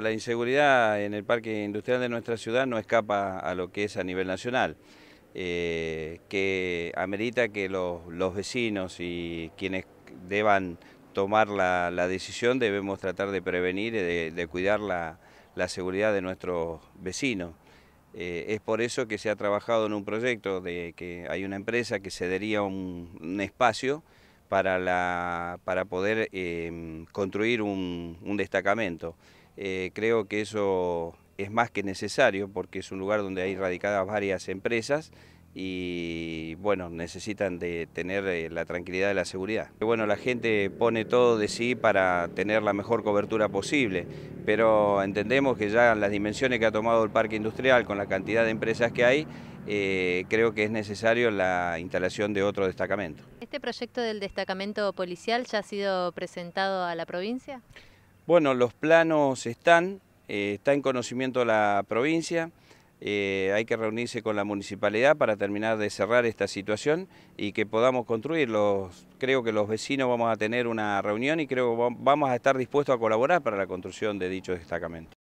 la inseguridad en el parque industrial de nuestra ciudad no escapa a lo que es a nivel nacional, eh, que amerita que los, vecinos y quienes deban tomar la, decisión debemos tratar de prevenir y de, cuidar la, seguridad de nuestros vecinos. Eh, es por eso que se ha trabajado en un proyecto de que hay una empresa que cedería un, espacio para, poder em, construir un, un destacamento. Eh, creo que eso es más que necesario porque es un lugar donde hay radicadas varias empresas y bueno, necesitan de tener eh, la tranquilidad de la seguridad. Bueno, la gente pone todo de sí para tener la mejor cobertura posible, pero entendemos que ya las dimensiones que ha tomado el parque industrial con la cantidad de empresas que hay, eh, creo que es necesario la instalación de otro destacamento. ¿Este proyecto del destacamento policial ya ha sido presentado a la provincia? Bueno, los planos están, eh, está en conocimiento la provincia, eh, hay que reunirse con la municipalidad para terminar de cerrar esta situación y que podamos construirlos. Creo que los vecinos vamos a tener una reunión y creo que vamos a estar dispuestos a colaborar para la construcción de dicho destacamento.